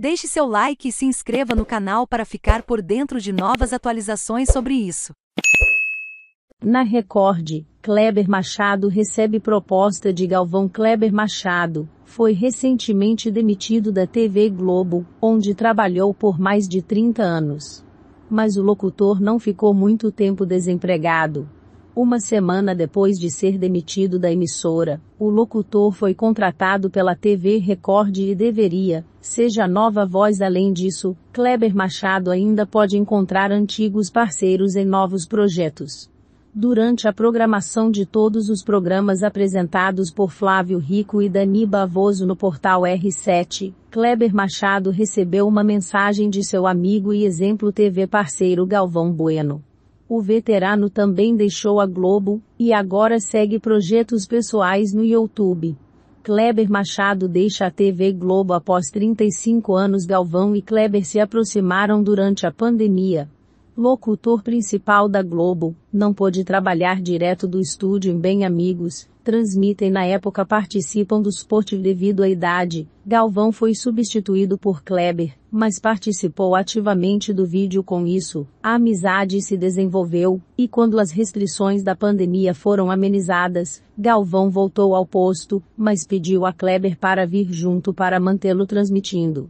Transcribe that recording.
Deixe seu like e se inscreva no canal para ficar por dentro de novas atualizações sobre isso. Na Record, Kleber Machado recebe proposta de Galvão Kleber Machado, foi recentemente demitido da TV Globo, onde trabalhou por mais de 30 anos. Mas o locutor não ficou muito tempo desempregado, uma semana depois de ser demitido da emissora, o locutor foi contratado pela TV Record e deveria, seja nova voz além disso, Kleber Machado ainda pode encontrar antigos parceiros em novos projetos. Durante a programação de todos os programas apresentados por Flávio Rico e Dani Bavoso no portal R7, Kleber Machado recebeu uma mensagem de seu amigo e exemplo TV parceiro Galvão Bueno. O veterano também deixou a Globo e agora segue projetos pessoais no YouTube. Kleber Machado deixa a TV Globo após 35 anos. Galvão e Kleber se aproximaram durante a pandemia locutor principal da Globo, não pôde trabalhar direto do estúdio em Bem Amigos, transmitem na época participam do esporte devido à idade, Galvão foi substituído por Kleber, mas participou ativamente do vídeo com isso, a amizade se desenvolveu, e quando as restrições da pandemia foram amenizadas, Galvão voltou ao posto, mas pediu a Kleber para vir junto para mantê-lo transmitindo.